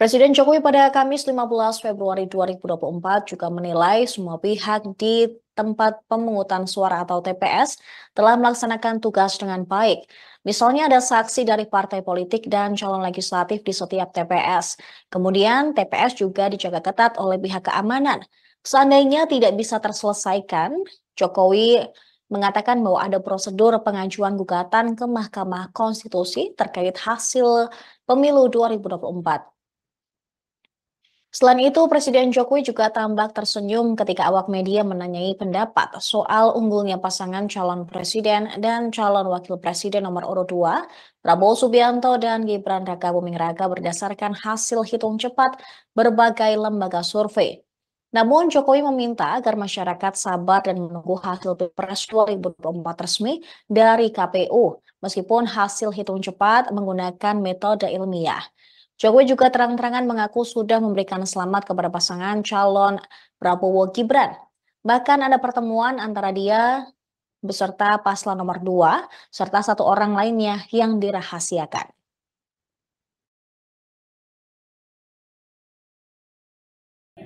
Presiden Jokowi pada Kamis 15 Februari 2024 juga menilai semua pihak di tempat pemungutan suara atau TPS telah melaksanakan tugas dengan baik. Misalnya ada saksi dari partai politik dan calon legislatif di setiap TPS. Kemudian TPS juga dijaga ketat oleh pihak keamanan. Seandainya tidak bisa terselesaikan, Jokowi mengatakan bahwa ada prosedur pengajuan gugatan ke Mahkamah Konstitusi terkait hasil pemilu 2024. Selain itu, Presiden Jokowi juga tampak tersenyum ketika awak media menanyai pendapat soal unggulnya pasangan calon presiden dan calon wakil presiden nomor urut 2, Prabowo Subianto dan Gibran Raka Buming Raka berdasarkan hasil hitung cepat berbagai lembaga survei. Namun Jokowi meminta agar masyarakat sabar dan menunggu hasil Pilpres 2024 resmi dari KPU, meskipun hasil hitung cepat menggunakan metode ilmiah. Jokowi juga terang-terangan mengaku sudah memberikan selamat kepada pasangan calon Prabowo Gibran. Bahkan ada pertemuan antara dia beserta paslon nomor 2 serta satu orang lainnya yang dirahasiakan.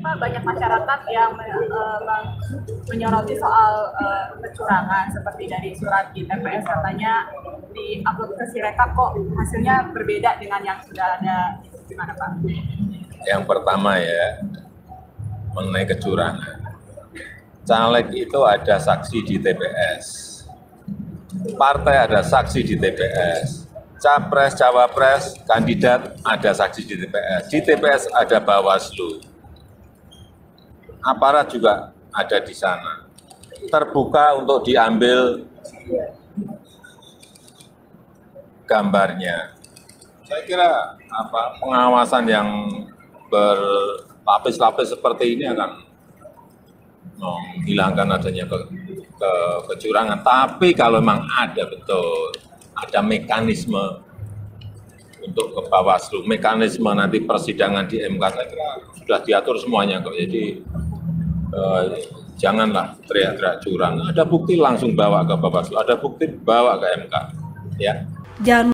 Pak banyak masyarakat yang uh, menyoroti soal uh, kecurangan seperti dari surat di TPS katanya di upload ke Sirekap kok hasilnya berbeda dengan yang sudah ada gimana Pak? Yang pertama ya mengenai kecurangan. Caleg itu ada saksi di TPS. Partai ada saksi di TPS. Capres, cawapres, kandidat ada saksi di TPS. Di TPS ada Bawaslu aparat juga ada di sana. Terbuka untuk diambil gambarnya. Saya kira apa pengawasan yang berlapis-lapis seperti ini akan menghilangkan adanya ke, ke, kecurangan. Tapi kalau memang ada betul, ada mekanisme untuk ke Bawaslu, mekanisme nanti persidangan di MK saya kira sudah diatur semuanya kok. Jadi eh, janganlah teriak-teriak curang. Ada bukti langsung bawa ke Bawaslu, ada bukti bawa ke MK. Ya. Jangan